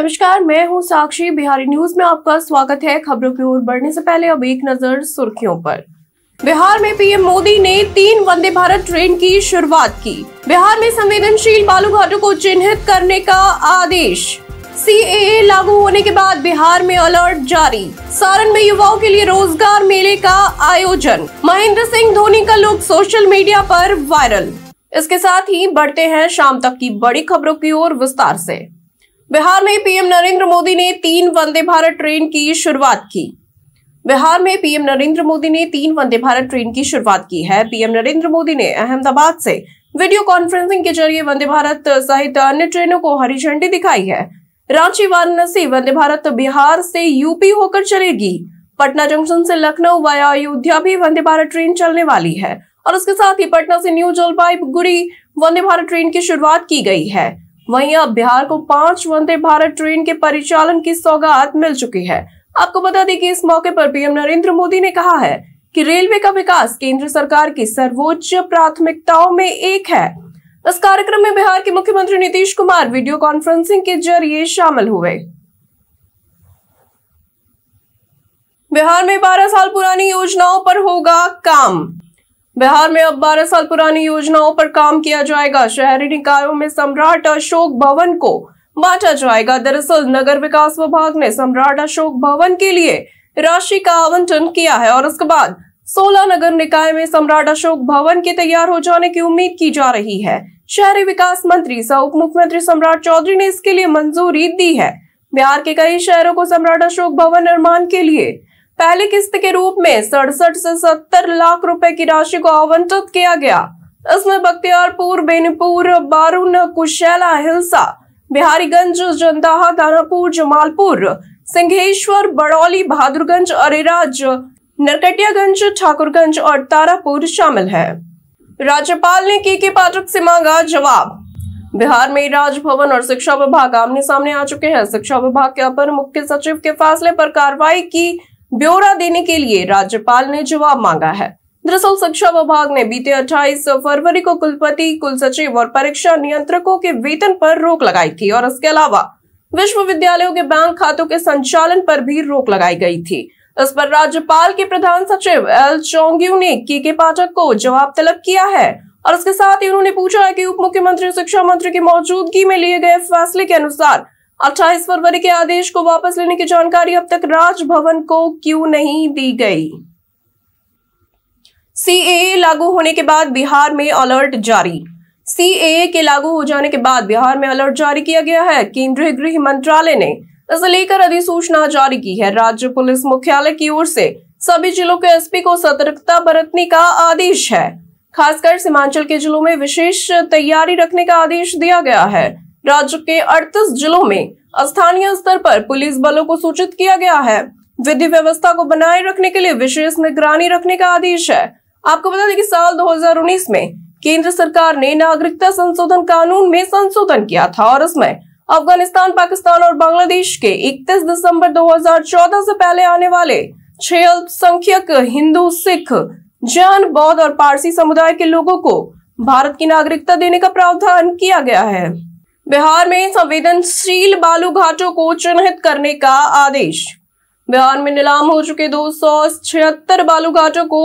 नमस्कार मैं हूं साक्षी बिहारी न्यूज में आपका स्वागत है खबरों की ओर बढ़ने से पहले अब एक नजर सुर्खियों पर बिहार में पीएम मोदी ने तीन वंदे भारत ट्रेन की शुरुआत की बिहार में संवेदनशील बालू घाटों को चिन्हित करने का आदेश सी लागू होने के बाद बिहार में अलर्ट जारी सारण में युवाओं के लिए रोजगार मेले का आयोजन महेंद्र सिंह धोनी का लुक सोशल मीडिया आरोप वायरल इसके साथ ही बढ़ते हैं शाम तक की बड़ी खबरों की ओर विस्तार ऐसी बिहार में पीएम नरेंद्र मोदी ने तीन वंदे भारत ट्रेन की शुरुआत की बिहार में पीएम नरेंद्र मोदी ने तीन वंदे भारत ट्रेन की शुरुआत की है पीएम नरेंद्र मोदी ने अहमदाबाद से वीडियो कॉन्फ्रेंसिंग के जरिए वंदे भारत सहित अन्य ट्रेनों को हरी झंडी दिखाई है रांची वाराणसी वंदे भारत बिहार से यूपी होकर चलेगी पटना जंक्शन से लखनऊ वाया अयोध्या भी वंदे भारत ट्रेन चलने वाली है और उसके साथ ही पटना से न्यू जलपाईगुड़ी वंदे भारत ट्रेन की शुरुआत की गई है वहीं अब बिहार को पांच वंदे भारत ट्रेन के परिचालन की सौगात मिल चुकी है आपको बता दें कि इस मौके पर पीएम नरेंद्र मोदी ने कहा है कि रेलवे का विकास केंद्र सरकार की सर्वोच्च प्राथमिकताओं में एक है इस कार्यक्रम में बिहार के मुख्यमंत्री नीतीश कुमार वीडियो कॉन्फ्रेंसिंग के जरिए शामिल हुए बिहार में 12 साल पुरानी योजनाओं पर होगा काम बिहार में अब 12 साल पुरानी योजनाओं पर काम किया जाएगा शहरी निकायों में सम्राट अशोक भवन को बांटा जाएगा दरअसल नगर विकास विभाग ने सम्राट अशोक भवन के लिए राशि का आवंटन किया है और उसके बाद 16 नगर निकाय में सम्राट अशोक भवन के तैयार हो जाने की उम्मीद की जा रही है शहरी विकास मंत्री सह उप मुख्यमंत्री सम्राट चौधरी ने इसके लिए मंजूरी दी है बिहार के कई शहरों को सम्राट अशोक भवन निर्माण के लिए पहली किस्त के रूप में सड़सठ से सत्तर लाख रुपए की राशि को आवंटित किया गया इसमें बख्तियारपुर बेनपुर बारून कुशैला हिलसा बिहारीगंज जंदाहा दानापुर जमालपुर सिंहेश्वर बड़ौली बहादुरगंज अरेराज नरकटियागंज ठाकुरगंज और तारापुर शामिल है राज्यपाल ने के के पाठक से मांगा जवाब बिहार में राजभवन और शिक्षा विभाग आमने सामने आ चुके हैं शिक्षा विभाग के अपर मुख्य सचिव के फैसले पर कार्रवाई की ब्यौरा देने के लिए राज्यपाल ने जवाब मांगा है दरअसल शिक्षा विभाग ने बीते 28 फरवरी को कुलपति कुल सचिव और परीक्षा नियंत्रकों के वेतन पर रोक लगाई थी और इसके अलावा विश्वविद्यालयों के बैंक खातों के संचालन पर भी रोक लगाई गई थी इस पर राज्यपाल के प्रधान सचिव एल चौंग ने के के पाठक को जवाब तलब किया है और इसके साथ ही उन्होंने पूछा है कि उप मुख्यमंत्री शिक्षा मंत्री की मौजूदगी में लिए गए फैसले के अनुसार अट्ठाईस फरवरी के आदेश को वापस लेने की जानकारी अब तक राजभवन को क्यों नहीं दी गई सीएए लागू होने के बाद बिहार में अलर्ट जारी सीएए के लागू हो जाने के बाद बिहार में अलर्ट जारी किया गया है केंद्रीय गृह मंत्रालय ने इसे लेकर अधिसूचना जारी की है राज्य पुलिस मुख्यालय की ओर से सभी जिलों के एसपी को सतर्कता बरतने का आदेश है खासकर सीमांचल के जिलों में विशेष तैयारी रखने का आदेश दिया गया है राज्य के 38 जिलों में स्थानीय स्तर पर पुलिस बलों को सूचित किया गया है विधि व्यवस्था को बनाए रखने के लिए विशेष निगरानी रखने का आदेश है आपको बता दें कि साल 2019 में केंद्र सरकार ने नागरिकता संशोधन कानून में संशोधन किया था और इसमें अफगानिस्तान पाकिस्तान और बांग्लादेश के 31 दिसंबर 2014 से पहले आने वाले छह अल्पसंख्यक हिंदू सिख जैन बौद्ध और पारसी समुदाय के लोगों को भारत की नागरिकता देने का प्रावधान किया गया है बिहार में संवेदनशील बालू घाटों को चिन्हित करने का आदेश बिहार में नीलाम हो चुके दो बालू घाटों को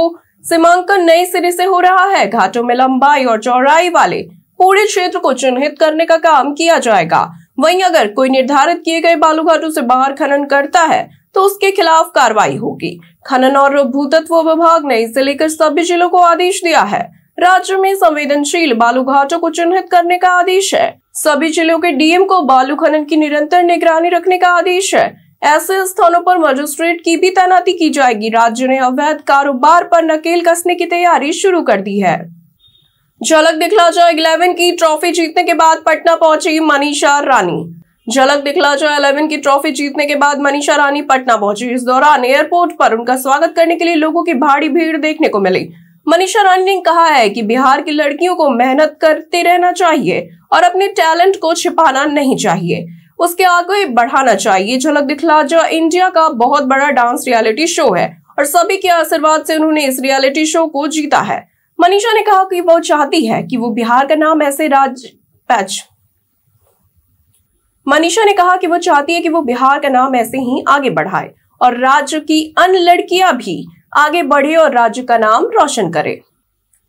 सीमांकन नए सिरे से हो रहा है घाटों में लंबाई और चौड़ाई वाले पूरे क्षेत्र को चिन्हित करने का काम किया जाएगा वहीं अगर कोई निर्धारित किए गए बालू घाटों से बाहर खनन करता है तो उसके खिलाफ कार्रवाई होगी खनन और भूतत्व विभाग ने इसे लेकर सभी जिलों को आदेश दिया है राज्य में संवेदनशील बालू घाटों को चिन्हित करने का आदेश है सभी जिलों के डीएम को बालू खनन की निरंतर निगरानी रखने का आदेश है ऐसे स्थानों पर मजिस्ट्रेट की भी तैनाती की जाएगी राज्य ने अवैध कारोबार पर नकेल कसने की तैयारी शुरू कर दी है झलक दिखला जाए इलेवन की ट्रॉफी जीतने के बाद पटना पहुंची मनीषा रानी झलक दिखला जाए इलेवन की ट्रॉफी जीतने के बाद मनीषा रानी पटना पहुंची इस दौरान एयरपोर्ट पर उनका स्वागत करने के लिए लोगों की भारी भीड़ देखने को मिली मनीषा रानी ने कहा है कि बिहार की लड़कियों को मेहनत करते रहना चाहिए और अपने टैलेंट को छिपाना नहीं चाहिए उसके आगे बढ़ाना चाहिए झलक दिखला जो इंडिया का बहुत बड़ा डांस रियलिटी शो है और सभी के आशीर्वाद से उन्होंने इस रियलिटी शो को जीता है मनीषा ने कहा कि वो चाहती है कि वो बिहार का नाम ऐसे राज पैच मनीषा ने कहा कि वो चाहती है कि वो बिहार का नाम ऐसे ही आगे बढ़ाए और राज्य की अन्य लड़कियां भी आगे बढ़े और राज्य का नाम रोशन करे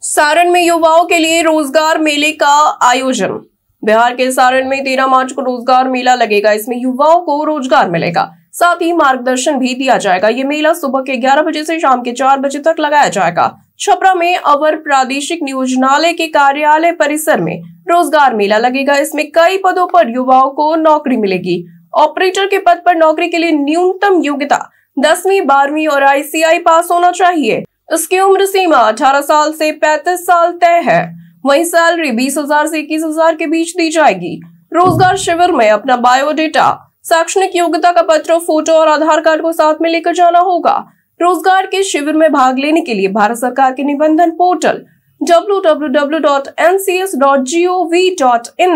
सारण में युवाओं के लिए रोजगार मेले का आयोजन बिहार के सारण में तेरह मार्च को रोजगार मेला लगेगा इसमें युवाओं को रोजगार मिलेगा साथ ही मार्गदर्शन भी दिया जाएगा ये मेला सुबह के ग्यारह बजे से शाम के चार बजे तक लगाया जाएगा छपरा में अवर प्रादेशिक नियोजनालय के कार्यालय परिसर में रोजगार मेला लगेगा इसमें कई पदों पर युवाओं को नौकरी मिलेगी ऑपरेटर के पद पर नौकरी के लिए न्यूनतम योग्यता दसवीं बारहवीं और आईसीआई पास होना चाहिए इसकी उम्र सीमा अठारह साल से पैंतीस साल तय है वही सैलरी बीस हजार से हजार के बीच दी जाएगी रोजगार शिविर में अपना बायोडेटा शैक्षणिक योग्यता का पत्र फोटो और आधार कार्ड को साथ में लेकर जाना होगा रोजगार के शिविर में भाग लेने के लिए भारत सरकार के निबंधन पोर्टल डब्ल्यू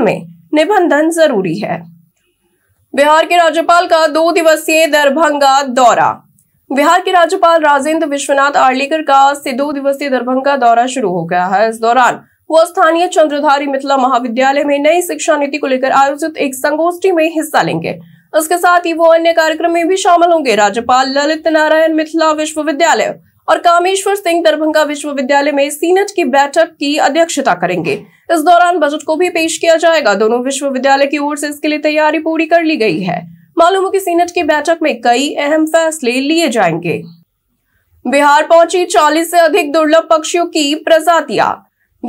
में निबंधन जरूरी है बिहार के राज्यपाल का दो दिवसीय दरभंगा दौरा बिहार के राज्यपाल राजेंद्र विश्वनाथ आर्लीकर का आज से दो दिवसीय दरभंगा दौरा शुरू हो गया है इस दौरान वो स्थानीय चंद्रधारी मिथिला महाविद्यालय में नई शिक्षा नीति को लेकर आयोजित एक संगोष्ठी में हिस्सा लेंगे इसके साथ ही वो अन्य कार्यक्रम में भी शामिल होंगे राज्यपाल ललित नारायण मिथिला विश्वविद्यालय और कामेश्वर सिंह दरभंगा विश्वविद्यालय में सीनेट की बैठक की अध्यक्षता करेंगे इस दौरान बजट को भी पेश किया जाएगा दोनों विश्वविद्यालय की ओर से इसके लिए तैयारी पूरी कर ली गई है मालूम हो कि सीनेट की बैठक में कई अहम फैसले लिए जाएंगे बिहार पहुंची 40 से अधिक दुर्लभ पक्षियों की प्रजातियां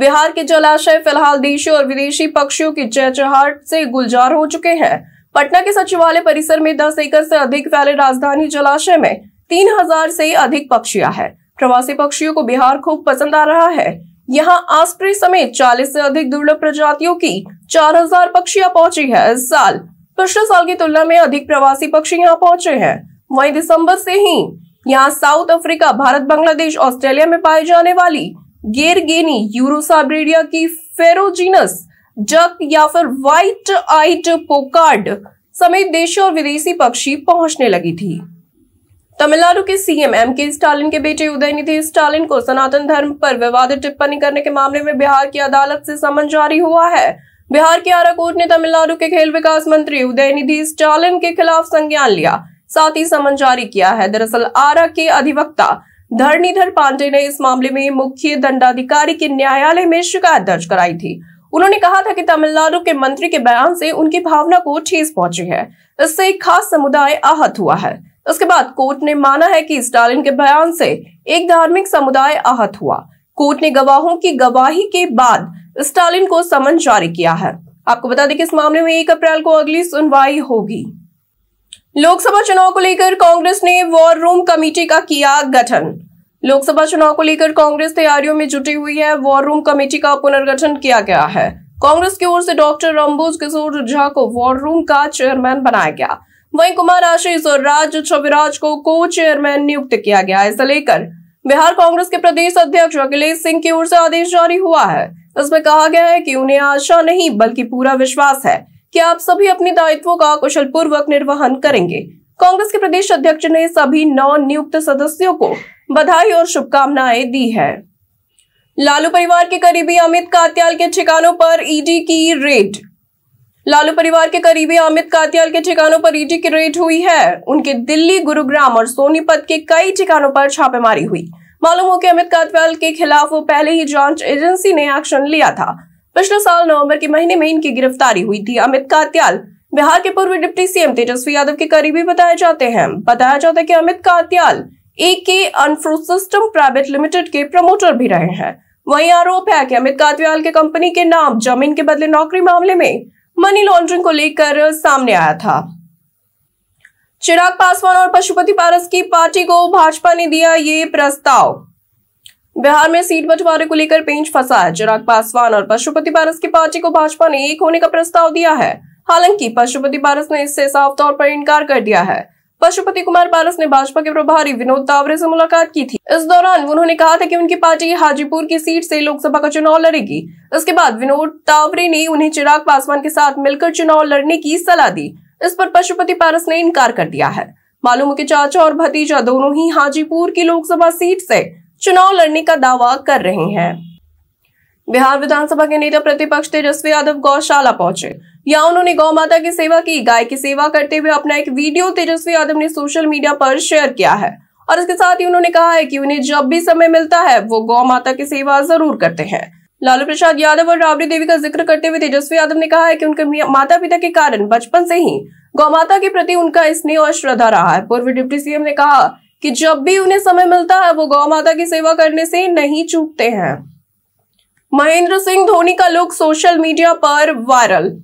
बिहार के जलाशय फिलहाल देशी और विदेशी पक्षियों की चहचहाट से गुलजार हो चुके हैं पटना के सचिवालय परिसर में 10 एकड़ से अधिक फैले राजधानी जलाशय में तीन हजार से अधिक पक्षियां हैं प्रवासी पक्षियों को बिहार खूब पसंद आ रहा है यहाँ आस्प्रे समेत 40 से अधिक दुर्लभ प्रजातियों की 4000 पक्षियां पहुंची है इस साल पिछले साल की तुलना में अधिक प्रवासी पक्षी यहाँ पहुंचे हैं वहीं दिसंबर से ही यहाँ South Africa Bharat Bangladesh Australia में पाए जाने वाली गेर गेनी यूरोसाब्रेडिया की फेरोजीनस जक या फिर व्हाइट आइट पोकार्ड समेत देशी और विदेशी पक्षी पहुंचने लगी थी तमिलनाडु के सीएम एम के स्टालिन के बेटे उदयनिधि स्टालिन को सनातन धर्म पर विवादित टिप्पणी करने के मामले में बिहार की अदालत से समन जारी हुआ है बिहार की आरा कोर्ट ने तमिलनाडु के खेल विकास मंत्री उदयनिधि स्टालिन के खिलाफ संज्ञान लिया साथ ही समन जारी किया है दरअसल आरा के अधिवक्ता धरणीधर पांडे ने इस मामले में मुख्य दंडाधिकारी के न्यायालय में शिकायत दर्ज कराई थी उन्होंने कहा था कि तमिलनाडु के मंत्री के बयान से उनकी भावना को ठेस पहुंची है इससे एक खास समुदाय आहत हुआ है उसके बाद कोर्ट ने माना है कि स्टालिन के बयान से एक धार्मिक समुदाय आहत हुआ कोर्ट ने गवाहों की गवाही के बाद स्टालिन को समन जारी किया है आपको बता दें कि इस मामले में एक अप्रैल को अगली सुनवाई होगी लोकसभा चुनाव को लेकर कांग्रेस ने वॉर रूम कमेटी का किया गठन लोकसभा चुनाव को लेकर कांग्रेस तैयारियों में जुटी हुई है वॉर रूम कमेटी का पुनर्गठन किया गया है कांग्रेस की ओर से डॉक्टर रंबोज किशोर झा को वॉर रूम का चेयरमैन बनाया गया वहीं कुमार आशीष और राज छविराज को को चेयरमैन नियुक्त किया गया है इसे लेकर बिहार कांग्रेस के प्रदेश अध्यक्ष अखिलेश सिंह की ओर से आदेश जारी हुआ है इसमें कहा गया है कि उन्हें आशा नहीं बल्कि पूरा विश्वास है कि आप सभी अपने दायित्वों का कुशल पूर्वक निर्वहन करेंगे कांग्रेस के प्रदेश अध्यक्ष ने सभी नौ नियुक्त सदस्यों को बधाई और शुभकामनाएं दी है लालू परिवार के करीबी अमित कात्याल के ठिकानों पर ईडी की रेड लालू परिवार के करीबी अमित कातियाल के ठिकानों पर ईडी की रेड हुई है उनके दिल्ली गुरुग्राम और सोनीपत के कई ठिकानों पर छापेमारी हुई मालूम हो कि अमित कातियाल के खिलाफ वो पहले ही जांच एजेंसी ने एक्शन लिया था पिछले साल नवंबर के महीने में इनकी गिरफ्तारी हुई थी अमित कात्याल बिहार के पूर्व डिप्टी सीएम तेजस्वी यादव के करीबी बताए जाते हैं बताया जाता है कि अमित कात्याल ए के अनफ्रूट सिस्टम प्राइवेट लिमिटेड के प्रमोटर भी रहे हैं वहीं आरोप है कि अमित कात्याल के कंपनी के नाम जमीन के बदले नौकरी मामले में मनी लॉन्ड्रिंग को लेकर सामने आया था चिराग पासवान और पशुपति पारस की पार्टी को भाजपा ने दिया ये प्रस्ताव बिहार में सीट बंटवारे को लेकर पेंच फंसा है चिराग पासवान और पशुपति पारस की पार्टी को भाजपा ने एक होने का प्रस्ताव दिया है हालांकि पशुपति पारस ने इससे साफ तौर पर इनकार कर दिया है पशुपति कुमार पारस ने भाजपा के प्रभारी विनोद तावरे से मुलाकात की थी इस दौरान उन्होंने कहा था कि उनकी पार्टी हाजीपुर की सीट से लोकसभा का चुनाव लड़ेगी इसके बाद विनोद तावरे ने उन्हें चिराग पासवान के साथ मिलकर चुनाव लड़ने की सलाह दी इस पर पशुपति पारस ने इनकार कर दिया है मालूम के चाचा और भतीजा दोनों ही हाजीपुर की लोकसभा सीट से चुनाव लड़ने का दावा कर रहे हैं बिहार विधानसभा के नेता प्रतिपक्ष तेजस्वी यादव गौशाला पहुंचे या उन्होंने गौ माता की सेवा की गाय की सेवा करते हुए अपना एक वीडियो तेजस्वी यादव ने सोशल मीडिया पर शेयर किया है और इसके साथ ही उन्होंने कहा है कि उन्हें जब भी समय मिलता है वो गौ माता की सेवा जरूर करते हैं लालू प्रसाद यादव और राबड़ी देवी का जिक्र करते हुए तेजस्वी यादव ने कहा है कि उनके माता पिता के कारण बचपन से ही गौ माता के प्रति उनका स्नेह और श्रद्धा रहा है पूर्व डिप्टी सीएम ने कहा कि जब भी उन्हें समय मिलता है वो गौ माता की सेवा करने से नहीं चूकते हैं महेंद्र सिंह धोनी का लुक सोशल मीडिया पर वायरल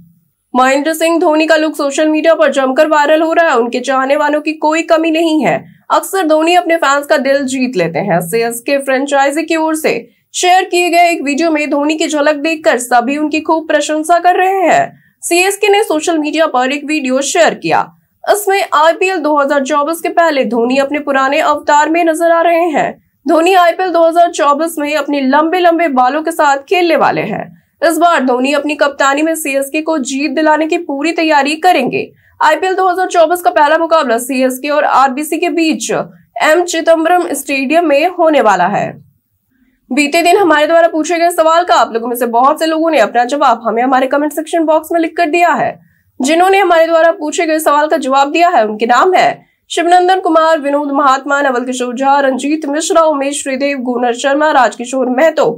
महेंद्र सिंह धोनी का लुक सोशल मीडिया पर जमकर वायरल हो रहा है उनके चाहने वालों की कोई कमी नहीं है अक्सर धोनी अपने फैंस का दिल जीत लेते हैं के फ्रेंचाइजी की ओर से शेयर किए गए एक वीडियो में धोनी की झलक देखकर सभी उनकी खूब प्रशंसा कर रहे हैं सीएसके ने सोशल मीडिया पर एक वीडियो शेयर किया इसमें आईपीएल 2024 के पहले धोनी अपने पुराने अवतार में नजर आ रहे हैं धोनी आईपीएल 2024 में अपने लंबे लंबे बालों के साथ खेलने वाले हैं इस बार धोनी अपनी कप्तानी में सीएसके को जीत दिलाने की पूरी तैयारी करेंगे आईपीएल 2024 का पहला मुकाबला सीएसके और आरबीसी के बीच एम चिदम्बरम स्टेडियम में होने वाला है बीते दिन हमारे द्वारा पूछे गए सवाल का आप लोगों में से बहुत से लोगों ने अपना जवाब हमें हमारे कमेंट सेक्शन बॉक्स में लिख कर दिया है जिन्होंने हमारे द्वारा पूछे गए सवाल का जवाब दिया है उनके नाम है शिवनंदन कुमार विनोद महात्मा नवल किशोर झा रंजीत मिश्रा उमेश श्रीदेव गुनर शर्मा राजकिशोर महतो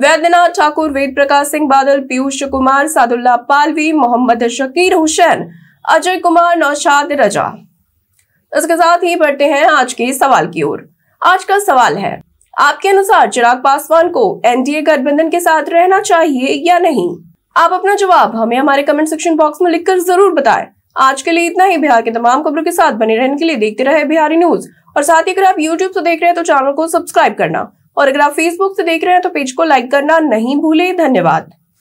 वैद्यनाथ ठाकुर वेद प्रकाश सिंह बादल पीयूष कुमार सादुल्ला पालवी मोहम्मद शकीर हुसैन अजय कुमार नौशाद रजा इसके साथ ही बढ़ते हैं आज के सवाल की ओर आज का सवाल है आपके अनुसार चिराग पासवान को एनडीए गठबंधन के साथ रहना चाहिए या नहीं आप अपना जवाब हमें हमारे कमेंट सेक्शन बॉक्स में लिखकर जरूर बताएं आज के लिए इतना ही बिहार के तमाम खबरों के साथ बने रहने के लिए देखते रहे बिहारी न्यूज और साथ ही अगर आप यूट्यूब से देख रहे हैं तो चैनल को सब्सक्राइब करना और अगर आप फेसबुक से देख रहे हैं तो पेज को लाइक करना नहीं भूले धन्यवाद